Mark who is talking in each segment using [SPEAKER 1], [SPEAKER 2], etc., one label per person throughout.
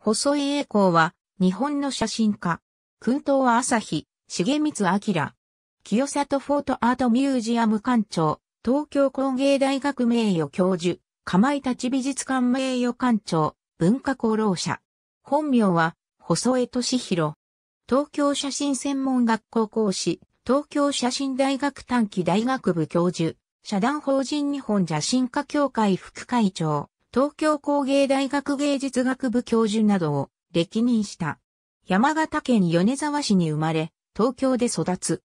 [SPEAKER 1] 細井栄光は、日本の写真家。薫陶は朝日、重光明。
[SPEAKER 2] 清里フォートアートミュージアム館長、東京工芸大学名誉教授、かまいたち美術館名誉館長、文化功労者。本名は、細江俊弘。東京写真専門学校講師、東京写真大学短期大学部教授、社団法人日本写真家協会副会長。東京工芸大学芸術学部教授などを歴任した。山形県米沢市に生まれ、東京で育つ。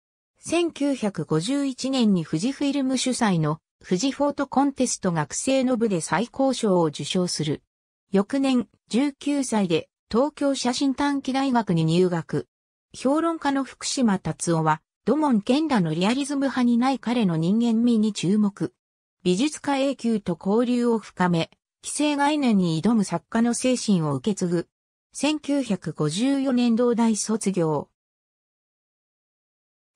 [SPEAKER 2] 1951年に富士フィルム主催の富士フォートコンテスト学生の部で最高賞を受賞する。翌年、19歳で東京写真短期大学に入学。評論家の福島達夫は、土門健らのリアリズム派にない彼の人間味に注目。美術家永久と交流を深め、既成概念に挑む作家の精神を受け継ぐ。1954年同大卒業。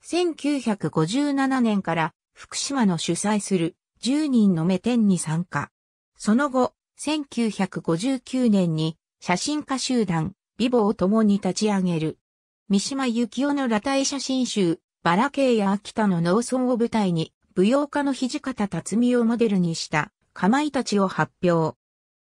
[SPEAKER 2] 1957年から福島の主催する10人の目点に参加。その後、1959年に写真家集団、ビボを共に立ち上げる。三島由紀夫の裸体写真集、バラ系や秋田の農村を舞台に、舞踊家の土方辰巳をモデルにした、かまいたちを発表。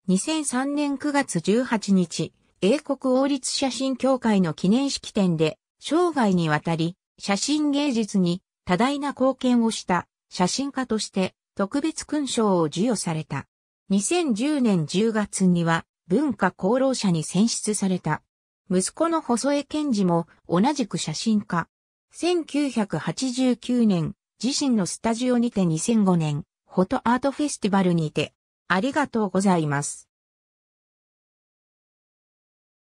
[SPEAKER 2] 2003年9月18日、英国王立写真協会の記念式典で、生涯にわたり、写真芸術に多大な貢献をした写真家として特別勲章を授与された。2010年10月には文化功労者に選出された。息子の細江健二も同じく写真家。1989年、自身のスタジオにて2005年、フォトアートフェスティバ
[SPEAKER 1] ルにてありがとうございます。